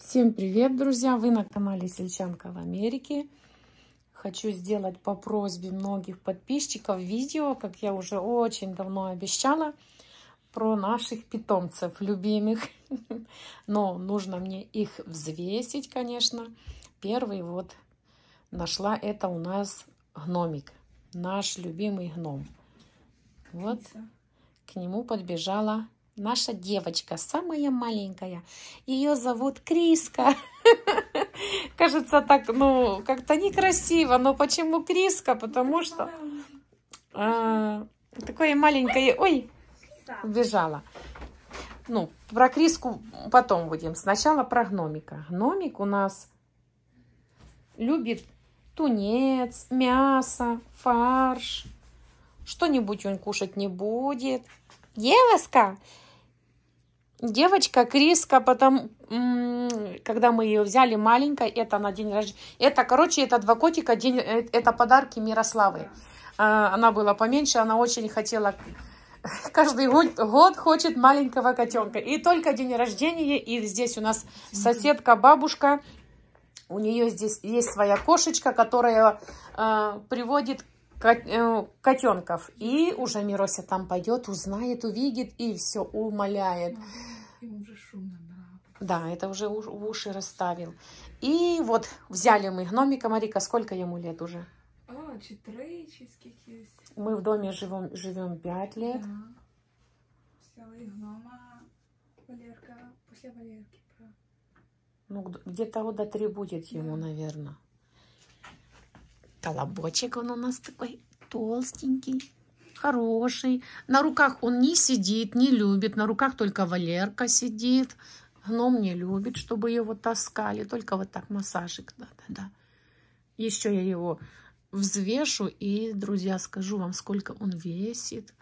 Всем привет, друзья! Вы на канале Сельчанка в Америке. Хочу сделать по просьбе многих подписчиков видео, как я уже очень давно обещала, про наших питомцев любимых. Но нужно мне их взвесить, конечно. Первый вот нашла это у нас гномик, наш любимый гном. Вот к нему подбежала наша девочка, самая маленькая. Ее зовут Криска. Кажется, так, ну, как-то некрасиво. Но почему Криска? Потому что э, такое маленькое... Ой, убежала. Ну, про Криску потом будем. Сначала про гномика. Гномик у нас любит тунец, мясо, фарш. Что-нибудь он кушать не будет. девочка. Девочка Криска, потом, когда мы ее взяли маленькой, это на день рождения. Это, короче, это два котика, день, э, это подарки Мирославы. А, она была поменьше, она очень хотела, каждый год, год хочет маленького котенка. И только день рождения, и здесь у нас соседка, бабушка, у нее здесь есть своя кошечка, которая э, приводит котенков. Э, и уже Мирося там пойдет, узнает, увидит и все умоляет. Да, это уже уши расставил. И вот взяли мы гномика Марика. Сколько ему лет уже? А, Мы в доме живем, живем пять лет. Да. Взяла и гнома Валерка, после Валерки. Ну, где-то года три будет ему, да. наверное. Колобочек он у нас такой толстенький, хороший. На руках он не сидит, не любит. На руках только Валерка сидит. Гном не любит, чтобы его таскали. Только вот так массажик, да-да-да. Еще я его взвешу и, друзья, скажу вам, сколько он весит.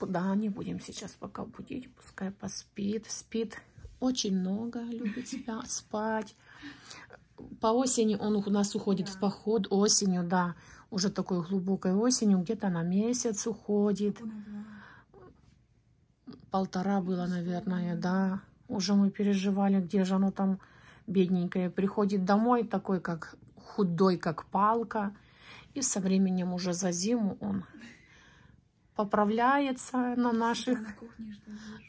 Да, не будем сейчас пока будить, пускай поспит, спит. Очень много любит спать по осени он у нас уходит в поход, осенью, да, уже такой глубокой осенью, где-то на месяц уходит. Полтора было, наверное, да. Уже мы переживали, где же оно там бедненькое. Приходит домой такой, как худой, как палка. И со временем уже за зиму он поправляется на наших... на кухне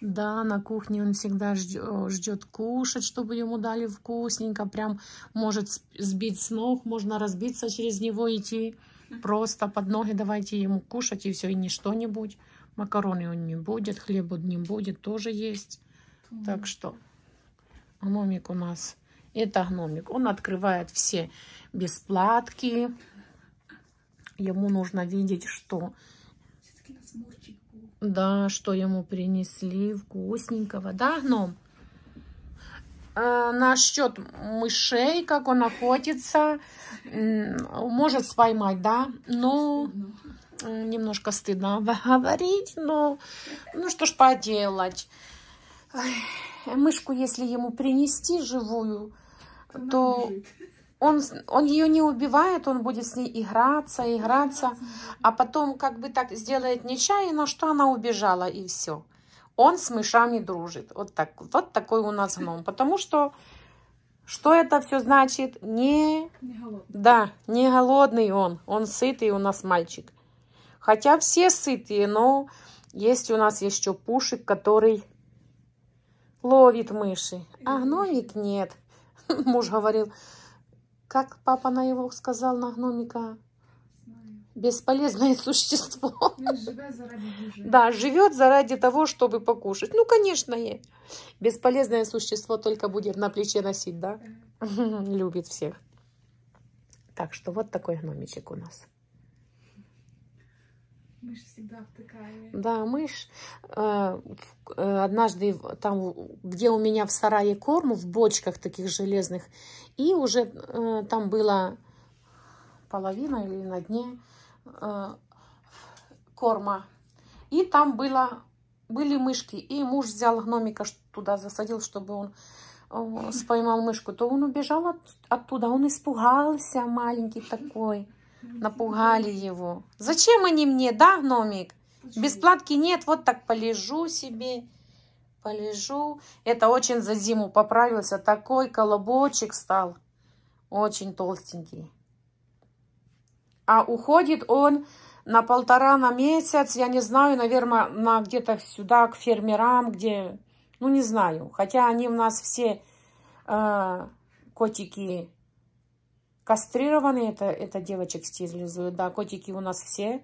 да, на кухне он всегда ждет кушать, чтобы ему дали вкусненько. Прям может сбить с ног, можно разбиться через него идти. Просто под ноги давайте ему кушать и все, и не что-нибудь. Макароны он не будет, хлеб он не будет, тоже есть. Mm. Так что гномик у нас, это гномик. Он открывает все бесплатки. Ему нужно видеть, что смурчик был. Да, что ему принесли вкусненького, да, гном? А, насчет мышей, как он охотится, может споймать, да, ну стыдно. немножко стыдно говорить, но ну что ж поделать. Мышку, если ему принести живую, то, то он, он ее не убивает, он будет с ней играться, играться, а потом как бы так сделает нечаянно, что она убежала, и все. Он с мышами дружит. Вот, так, вот такой у нас гном. Потому что, что это все значит? Не, не голодный. Да, не голодный он. Он сытый у нас мальчик. Хотя все сытые, но есть у нас еще пушек, который ловит мыши. А гномик нет. Муж говорил, как папа на его сказал на гномика? Бесполезное существо. Живет да, живет заради того, чтобы покушать. Ну, конечно, и бесполезное существо только будет на плече носить, да? Э. Любит всех. Так что вот такой гномичек у нас. Мышь всегда втыкали. Да, мышь. Э, э, однажды там, где у меня в сарае корм, в бочках таких железных, и уже э, там было половина или на дне корма. И там было, были мышки. И муж взял гномика туда, засадил, чтобы он споймал мышку. То он убежал от, оттуда, он испугался маленький такой. Напугали его. Зачем они мне, да, гномик? Бесплатки нет, вот так полежу себе, полежу. Это очень за зиму поправился. Такой колобочек стал, очень толстенький. А уходит он на полтора на месяц, я не знаю, наверное, на где-то сюда, к фермерам, где, ну, не знаю. Хотя они у нас все э, котики Кастрированные это, это девочек стерилизуют. Да, котики у нас все,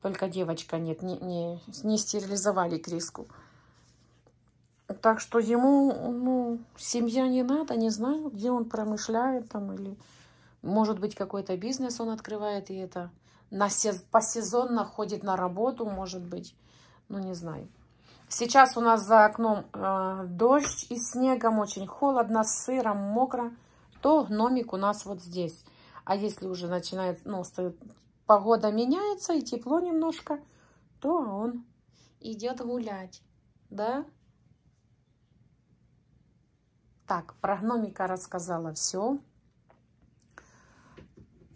только девочка нет, не, не, не стерилизовали криску. Так что ему, ну, семья не надо, не знаю, где он промышляет там или... Может быть, какой-то бизнес он открывает, и это на сез... посезонно ходит на работу, может быть. Ну, не знаю. Сейчас у нас за окном э, дождь и снегом, очень холодно, сыром, мокро то гномик у нас вот здесь. А если уже начинает, ну, погода меняется и тепло немножко, то он идет гулять, да? Так, про гномика рассказала все.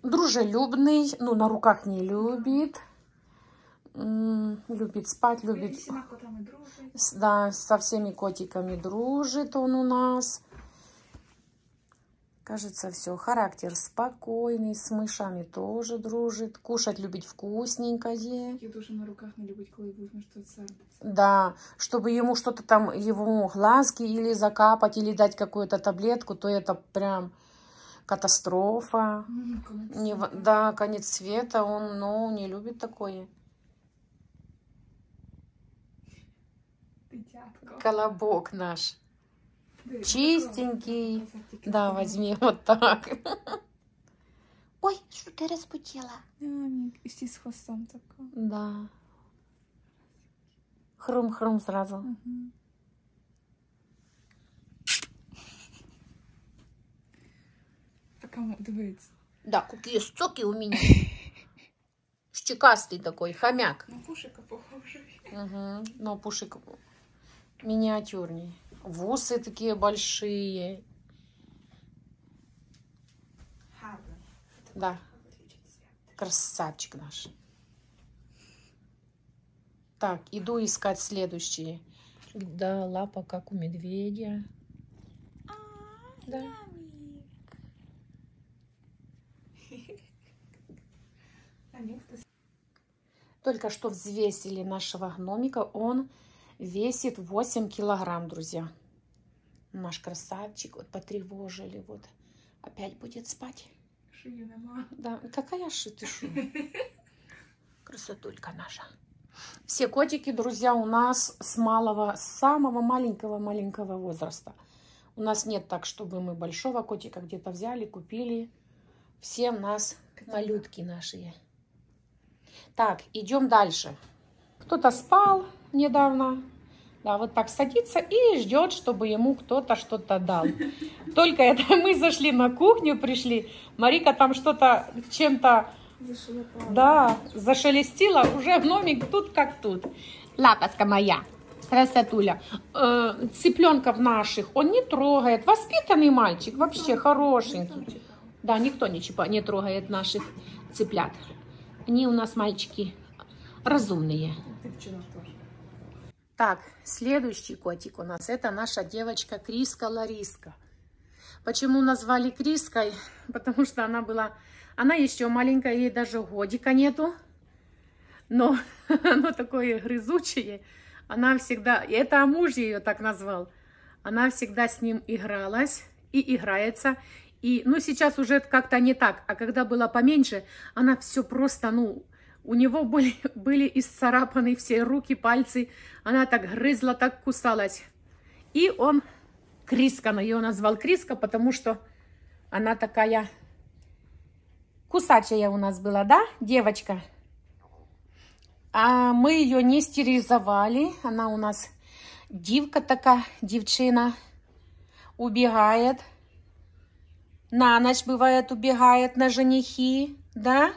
Дружелюбный, ну, на руках не любит. Любит спать, любит... Да, со всеми котиками дружит он у нас. Кажется, все. Характер спокойный, с мышами тоже дружит. Кушать любить вкусненькое. И душа на руках не любить, когда будешь что-то Да, чтобы ему что-то там, его глазки или закапать, или дать какую-то таблетку, то это прям катастрофа. конец не, да, конец света. Он, ну, не любит такое. Колобок наш чистенький. Да, возьми вот так. Ой, что ты распутила? Всі з хвостом такого. Да. Хрум-хрум сразу. Угу. Така дивиться. Да, какие соки у меня. Щекастый такой, хомяк. На пушика похожий. Угу. Но пушик миниатюрней. Вусы такие большие. Да. Красавчик наш. Так, иду искать следующие. Да, лапа как у медведя. А, да. Только что взвесили нашего гномика. Он Весит 8 килограмм, друзья. Наш красавчик. Вот потревожили. Вот. Опять будет спать. Шию Да, какая ши ты шу? Красотулька наша. Все котики, друзья, у нас с малого, с самого маленького-маленького возраста. У нас нет так, чтобы мы большого котика где-то взяли, купили. Все у нас малютки наши. Так, идем дальше. Кто-то спал недавно, да, вот так садится и ждет, чтобы ему кто-то что-то дал. Только это мы зашли на кухню, пришли. Марика там что-то чем-то да, зашелестила. Уже гномик тут как тут. Лапочка моя, красотуля. Э, цыпленков наших он не трогает. Воспитанный мальчик, вообще хорошенький. Да, никто не, чипа, не трогает наших цыплят. Они у нас мальчики разумные. Ты вчера так, следующий котик у нас, это наша девочка Криска Лариска. Почему назвали Криской? Потому что она была, она еще маленькая, ей даже годика нету. Но она такое грызучее. Она всегда, и это муж ее так назвал, она всегда с ним игралась и играется. И, ну, сейчас уже как-то не так. А когда была поменьше, она все просто, ну, у него были, были исцарапаны все руки, пальцы. Она так грызла, так кусалась. И он, Криска, он ее назвал Криска, потому что она такая кусачая у нас была, да, девочка? А мы ее не стерилизовали. Она у нас дівка такая, девчина. Убегает. На ночь бывает, убегает на женихи, да? Да.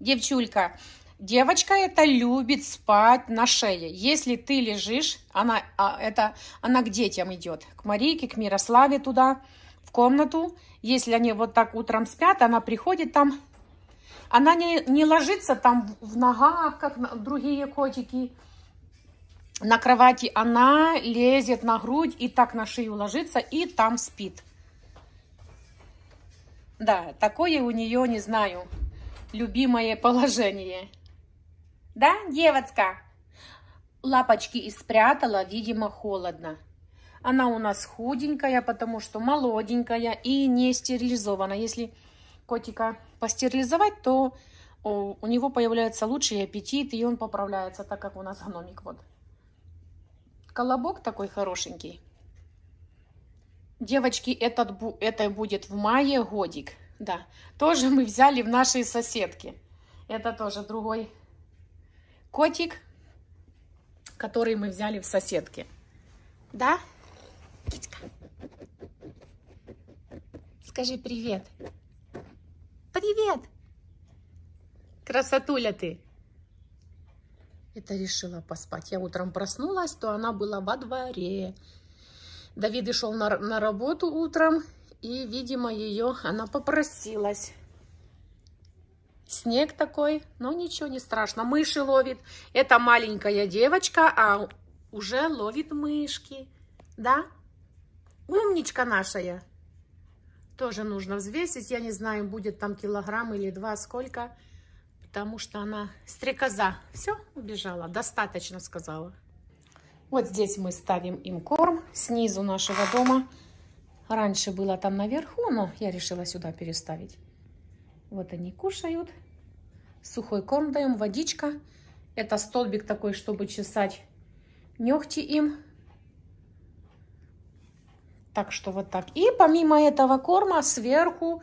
Девчулька, девочка это любит спать на шее. Если ты лежишь, она, а, это, она к детям идет, к Марийке, к Мирославе туда, в комнату. Если они вот так утром спят, она приходит там. Она не, не ложится там в ногах, как другие котики на кровати. Она лезет на грудь и так на шею ложится и там спит. Да, такое у нее, не знаю, любимое положение. Да, девочка? Лапочки и спрятала, видимо, холодно. Она у нас худенькая, потому что молоденькая и не стерилизована. Если котика постерилизовать, то у него появляется лучший аппетит, и он поправляется, так как у нас гномик. Вот. Колобок такой хорошенький. Девочки, этот, этот будет в мае годик. Да, тоже мы взяли в нашей соседке. Это тоже другой котик, который мы взяли в соседке. Да, Китька? Скажи привет. Привет! Красотуля ты! Это решила поспать. Я утром проснулась, то она была во дворе. Давиды шел на, на работу утром, и, видимо, ее она попросилась. Снег такой, но ничего не страшно. Мыши ловит. Это маленькая девочка, а уже ловит мышки. Да? Умничка нашая. Тоже нужно взвесить. Я не знаю, будет там килограмм или два, сколько. Потому что она стрекоза. Все, убежала. Достаточно, сказала. Вот здесь мы ставим им корм снизу нашего дома. Раньше было там наверху, но я решила сюда переставить. Вот они кушают. Сухой корм даем, водичка. Это столбик такой, чтобы чесать ногти им. Так что вот так. И помимо этого корма сверху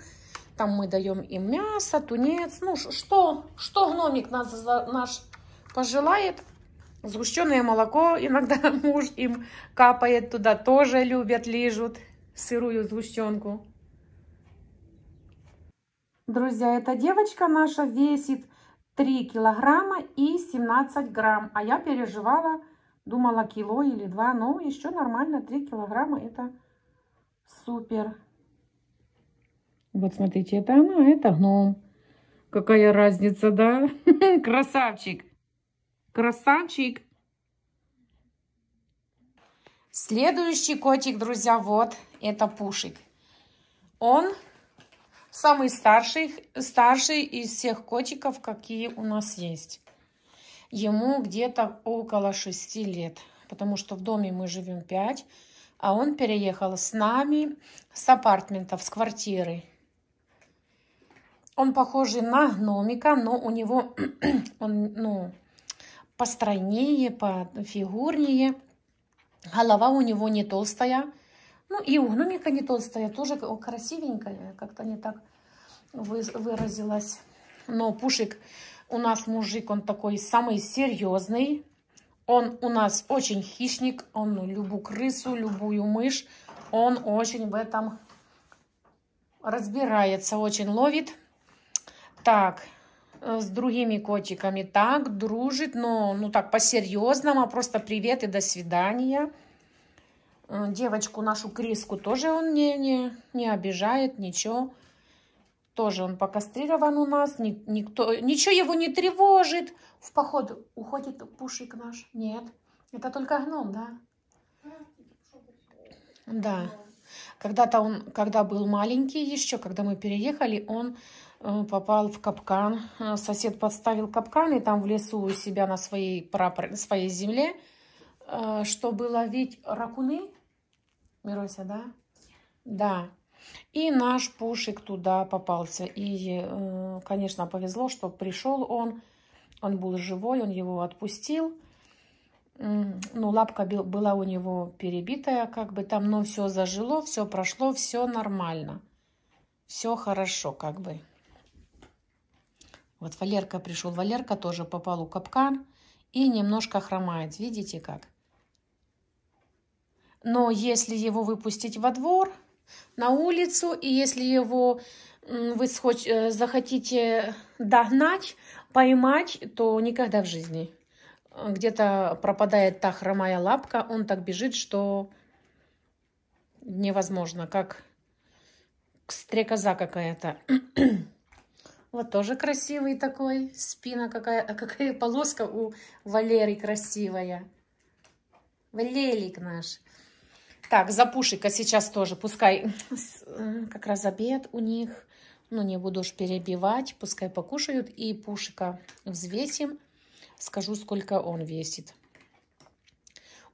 там мы даем им мясо, тунец. Ну, что, что гномик нас, наш пожелает. Сгущенное молоко иногда муж им капает туда, тоже любят, лижут сырую сгущенку. Друзья, эта девочка наша весит 3 килограмма и 17 грамм. А я переживала, думала кило или два, но еще нормально 3 килограмма это супер. Вот смотрите, это она, это гном. Какая разница, да? Красавчик. Красавчик. Следующий котик, друзья, вот это Пушик. Он самый старший, старший из всех котиков, какие у нас есть. Ему где-то около 6 лет, потому что в доме мы живем 5, а он переехал с нами с апартментов, с квартиры. Он похожий на гномика, но у него он, ну, постройнее, пофигурнее. Голова у него не толстая, ну и у гномика не толстая, тоже красивенькая, как-то не так выразилась. Но Пушик у нас мужик, он такой самый серьезный. Он у нас очень хищник, он ну, любую крысу, любую мышь, он очень в этом разбирается, очень ловит. Так, э, с другими котиками так, дружит, но ну так по-серьезному, а просто привет и до свидания. Э, девочку нашу Криску тоже он не, не, не обижает, ничего. Тоже он покастрирован у нас, ни, никто, ничего его не тревожит. В поход уходит пушик наш? Нет, это только гном, да? Да. Когда-то он, когда был маленький еще, когда мы переехали, он э, попал в капкан. Э, сосед подставил капкан, и там в лесу у себя на своей, прапор... своей земле, что было ведь ракуны, Мирося, да? Да. И наш пушик туда попался. И, э, конечно, повезло, что пришел он. Он был живой, он его отпустил. Ну, лапка была у него перебитая, как бы там, но все зажило, все прошло, все нормально. Все хорошо, как бы. Вот Валерка пришел. Валерка тоже попал у капкан и немножко хромает. Видите как? Но если его выпустить во двор, на улицу, и если его вы э, захотите догнать, поймать, то никогда в жизни. Где-то пропадает та хромая лапка, он так бежит, что невозможно, как стрекоза какая-то. вот тоже красивый такой, спина какая, а какая полоска у Валерии красивая. Валерик наш. Так, запуши-ка сейчас тоже, пускай э, как раз обед у них. Ну, не буду уж перебивать, пускай покушают. И пушика взвесим, скажу, сколько он весит.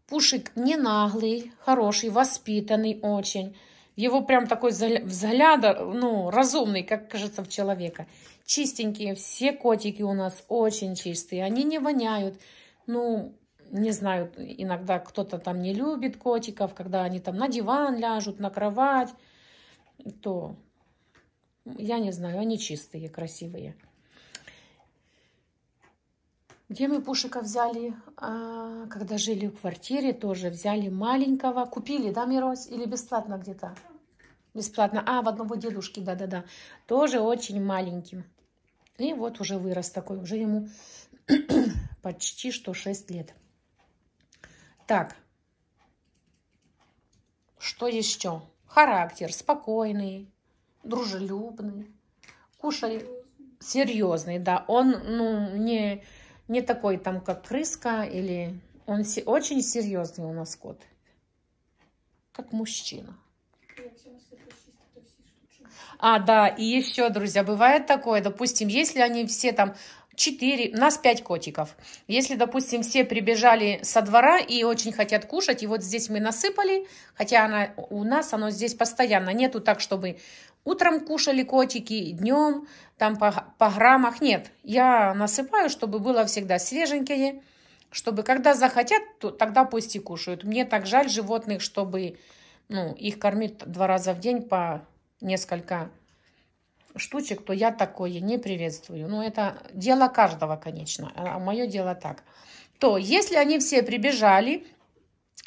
Пушик не наглый, хороший, воспитанный очень. Его прям такой взгляд, ну, разумный, как кажется, в человека. Чистенькие, все котики у нас очень чистые. Они не воняют. Ну, не знаю, иногда кто-то там не любит котиков, когда они там на диван ляжут, на кровать, то я не знаю, они чистые, красивые. Где мы Пушика взяли, а, когда жили в квартире, тоже взяли маленького. Купили, да, Мирось? Или бесплатно где-то? Бесплатно. А, в одного дедушки, да-да-да. Тоже очень маленьким. И вот уже вырос такой, уже ему почти что 6 лет. Так. Что еще? Характер спокойный, дружелюбный. Кушай серьезный, да. Он, ну, не, не такой там, как крыска или... Он се... очень серьезный у нас кот. Как мужчина. А, да, и еще, друзья, бывает такое, допустим, если они все там 4, у нас 5 котиков. Если, допустим, все прибежали со двора и очень хотят кушать, и вот здесь мы насыпали, хотя она, у нас оно здесь постоянно, нету так, чтобы утром кушали котики, днем, там по, по граммах, нет. Я насыпаю, чтобы было всегда свеженькое, чтобы когда захотят, то тогда пусть и кушают. Мне так жаль животных, чтобы ну, их кормить два раза в день по несколько штучек, то я такое не приветствую. Но ну, это дело каждого, конечно. А мое дело так. То если они все прибежали,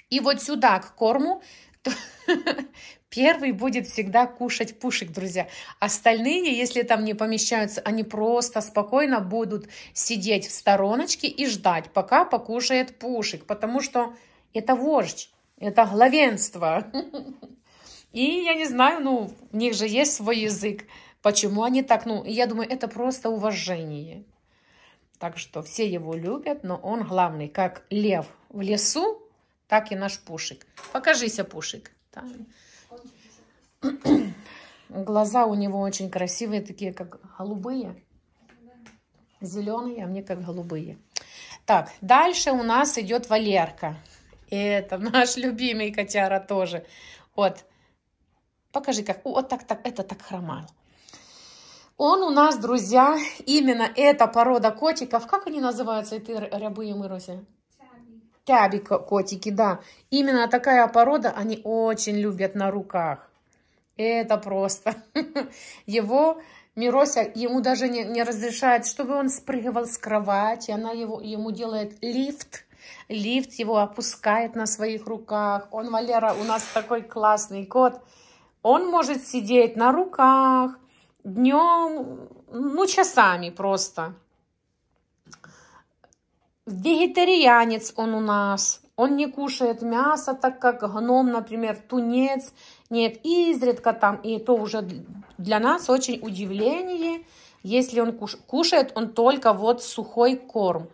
и вот сюда, к корму, то первый будет всегда кушать пушек, друзья. Остальные, если там не помещаются, они просто спокойно будут сидеть в стороночке и ждать, пока покушает пушек, потому что это вождь, это главенство. И я не знаю, ну, у них же есть свой язык. Почему они так? Ну, я думаю, это просто уважение. Так что все его любят, но он главный, как лев в лесу, так и наш Пушик. Покажися, Пушик. Там. Глаза у него очень красивые, такие как голубые. Зеленые, а мне как голубые. Так, дальше у нас идет Валерка. это наш любимый котяра тоже. Вот, покажи, как, вот так, так, это так хромал. Он у нас, друзья, именно эта порода котиков. Как они называются, эти рябы и мыроси? Тяби котики, да. Именно такая порода они очень любят на руках. Это просто. Его Мирося ему даже не, не разрешает, чтобы он спрыгивал с кровати. Она его, ему делает лифт. Лифт его опускает на своих руках. Он, Валера, у нас такой классный кот. Он может сидеть на руках, днем, ну, часами просто. Вегетарианец он у нас. Он не кушает мясо, так как гном, например, тунец. Нет, изредка там, и это уже для нас очень удивление. Если он куш... кушает, он только вот сухой корм.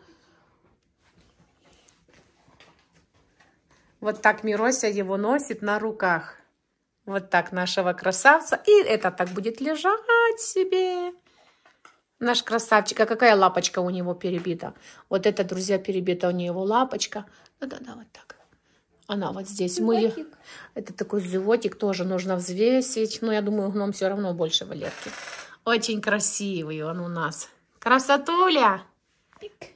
Вот так Мирося его носит на руках вот так нашего красавца. И это так будет лежать себе. Наш красавчик. А какая лапочка у него перебита? Вот это, друзья, перебита у него лапочка. Да-да-да, вот так. Она вот здесь. Мы... Это такой животик тоже нужно взвесить. Но ну, я думаю, гном все равно больше валерки. Очень красивый он у нас. Красотуля! Пик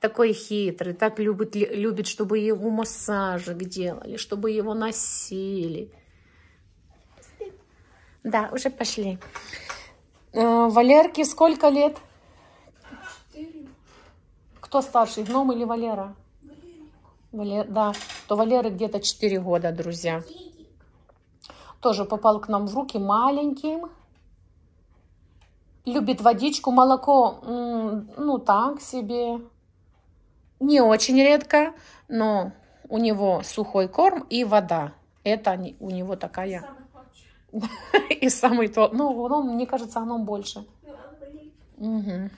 такой хитрый, так любит, любит, чтобы его массажик делали, чтобы его носили. Да, уже пошли. Э, Валерке сколько лет? Четыре. Кто старший, гном или Валера? Валер, да, то Валеры где-то 4 года, друзья. Тоже попал к нам в руки маленьким. Любит водичку, молоко, ну так себе не очень редко, но у него сухой корм и вода. Это у него такая... И самый то. Ну, оно, мне кажется, оно больше. Угу.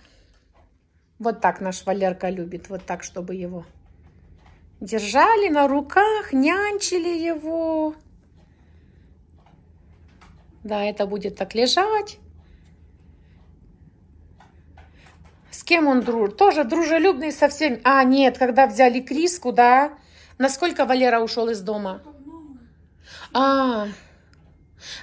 Вот так наш Валерка любит. Вот так, чтобы его держали на руках, нянчили его. Да, это будет так лежать. С кем он дружит? Тоже дружелюбный со всеми. А, нет, когда взяли Криску, да? Насколько Валера ушел из дома? А,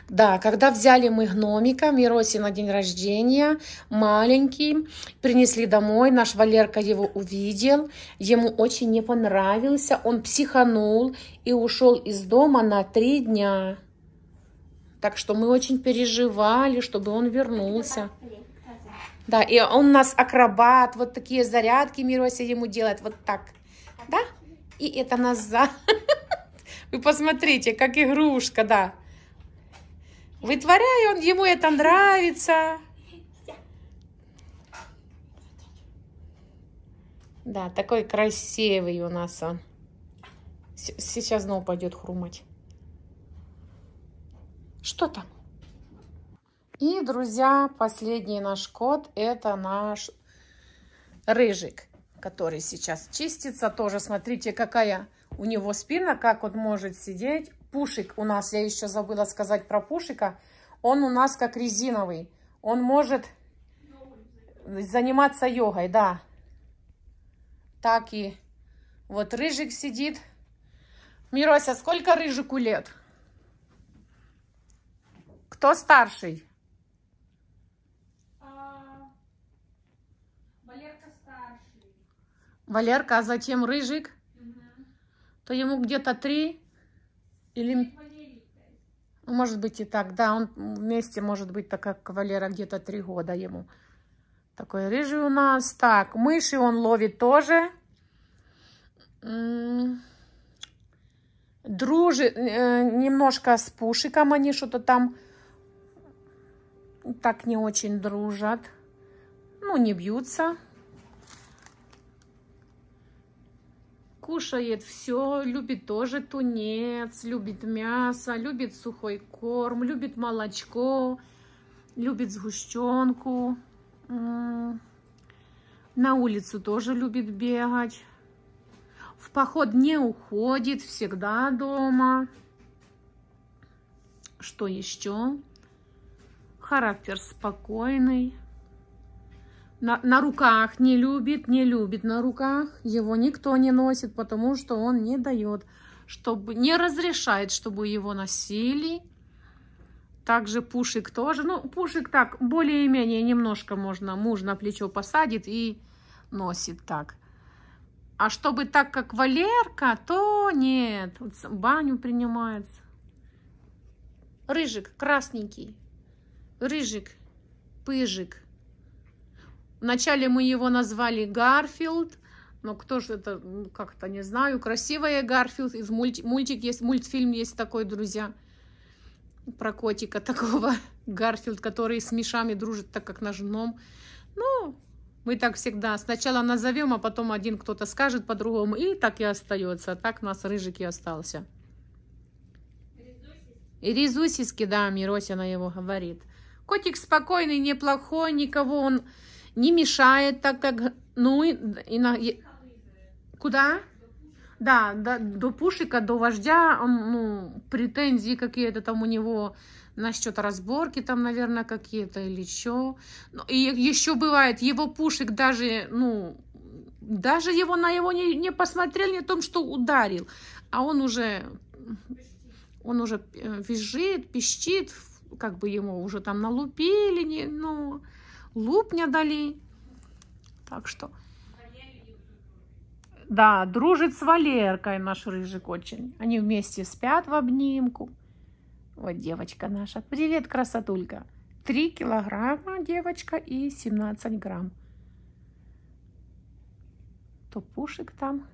да, когда взяли мы гномика, Мироси на день рождения, маленький, принесли домой, наш Валерка его увидел, ему очень не понравился, он психанул и ушел из дома на три дня. Так что мы очень переживали, чтобы он вернулся. Да, и он у нас акробат, вот такие зарядки Мирося ему делает, вот так. Да? И это назад. Вы посмотрите, как игрушка, да. Вытворяй, он, ему это нравится. Да, такой красивый у нас он. Сейчас снова пойдет хрумать. Что там? И, друзья, последний наш кот – это наш рыжик, который сейчас чистится. Тоже смотрите, какая у него спина, как он может сидеть. Пушик у нас, я еще забыла сказать про пушика, он у нас как резиновый. Он может заниматься йогой, да. Так и вот рыжик сидит. Мирося, сколько рыжику лет? Кто старший? Валерка, а затем Рыжик, угу. то ему где-то три или... Ну, может быть и так, да, он вместе, может быть, так как Валера где-то три года ему. Такой рыжий у нас. Так, мыши он ловит тоже. Дружи э, немножко с Пушиком они что-то там так не очень дружат. Ну, не бьются. кушает все, любит тоже тунец, любит мясо, любит сухой корм, любит молочко, любит сгущенку. На улицу тоже любит бегать. В поход не уходит, всегда дома. Что еще? Характер спокойный на, на руках не любит, не любит на руках. Его никто не носит, потому что он не дает, чтобы не разрешает, чтобы его носили. Также пушик тоже. Ну, пушик так, более-менее немножко можно, муж на плечо посадит и носит так. А чтобы так, как Валерка, то нет. Вот баню принимается. Рыжик, красненький. Рыжик, пыжик. Вначале мы его назвали Гарфилд, но кто же это, как-то не знаю. Красивая Гарфилд, из мульти, мультик есть, мультфильм есть такой, друзья, про котика такого Гарфилд, который с мишами дружит, так как ножном. Ну, мы так всегда сначала назовем, а потом один кто-то скажет по-другому, и так и остается. Так у нас рыжик и остался. И резусиски, да, Миросина его говорит. Котик спокойный, неплохой, никого он не мешает, так как, ну, и, на, куда? Да, да, до Пушика, до вождя, он, ну, претензии какие-то там у него насчет разборки там, наверное, какие-то или что. Ну, и еще бывает, его Пушик даже, ну, даже его на его не, не посмотрели, не том, что ударил, а он уже, он уже э, визжит, пищит, как бы ему уже там налупили, не, ну... Но лупня дали. Так что... Да, дружит с Валеркой наш рыжик очень. Они вместе спят в обнимку. Вот девочка наша. Привет, красотулька. Три килограмма девочка и 17 грамм. То пушек там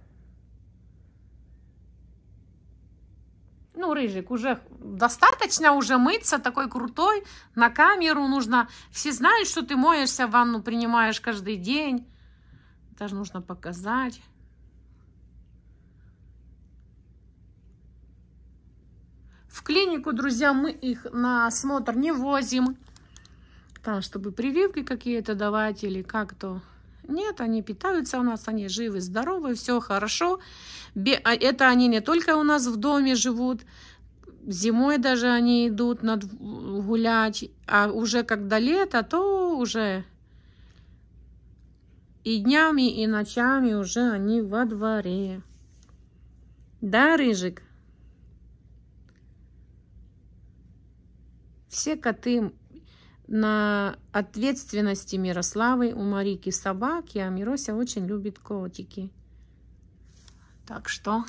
ну, рыжик, уже достаточно уже мыться, такой крутой, на камеру нужно. Все знают, что ты моешься, ванну принимаешь каждый день. Даже нужно показать. В клинику, друзья, мы их на осмотр не возим. Там, чтобы прививки какие-то давать или как-то... Нет, они питаются у нас, они живы, здоровы, все хорошо. А это они не только у нас в доме живут, зимой даже они идут гулять, а уже когда лето, то уже и днями, и ночами уже они во дворе. Да, Рыжик? Все коты на ответственности Мирославы у Марики собаки, а Мирося очень любит котики. Так что...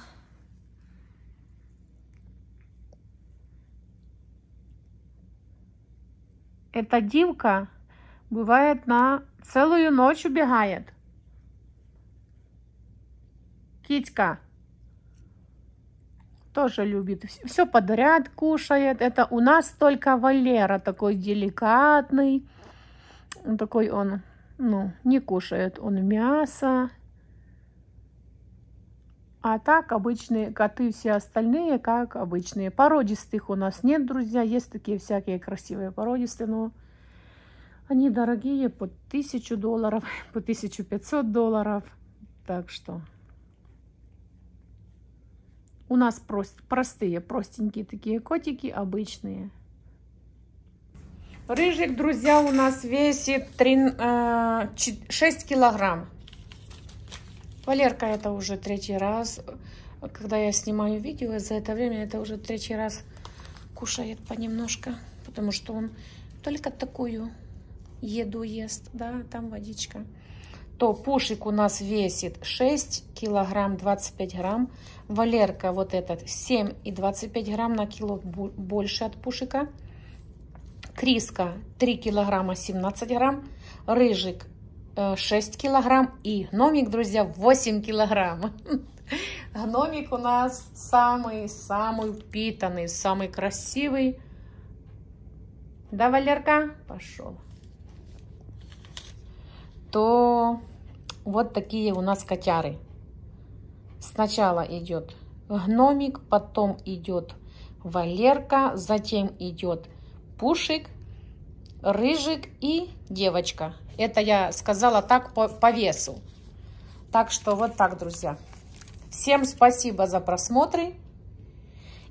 Эта дівка бывает на целую ночь убегает. Китька тоже любит. Все подряд кушает. Это у нас только Валера такой деликатный. Такой он, ну, не кушает он мясо. А так обычные коты, все остальные, как обычные. Породистых у нас нет, друзья. Есть такие всякие красивые породистые, но они дорогие по 1000 долларов, по 1500 долларов. Так что... У нас прост, простые, простенькие такие котики, обычные. Рыжик, друзья, у нас весит 3, 6 э, килограмм. Валерка это уже третий раз. Когда я снимаю видео, за это время это уже третий раз кушает понемножко. Потому что он только такую еду ест, да, там водичка то пушик у нас весит 6 килограмм 25 грамм. Валерка вот этот 7 и 25 грамм на кило больше от пушика. Криска 3 килограмма 17 грамм. Рыжик 6 э, килограмм. И гномик, друзья, 8 килограмм. Гномик у нас самый-самый питанный самый красивый. Да, Валерка? Пошел то вот такие у нас котяры. Сначала идет гномик, потом идет Валерка, затем идет Пушик, Рыжик и девочка. Это я сказала так по, по весу. Так что вот так, друзья. Всем спасибо за просмотры.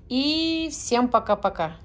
И всем пока-пока.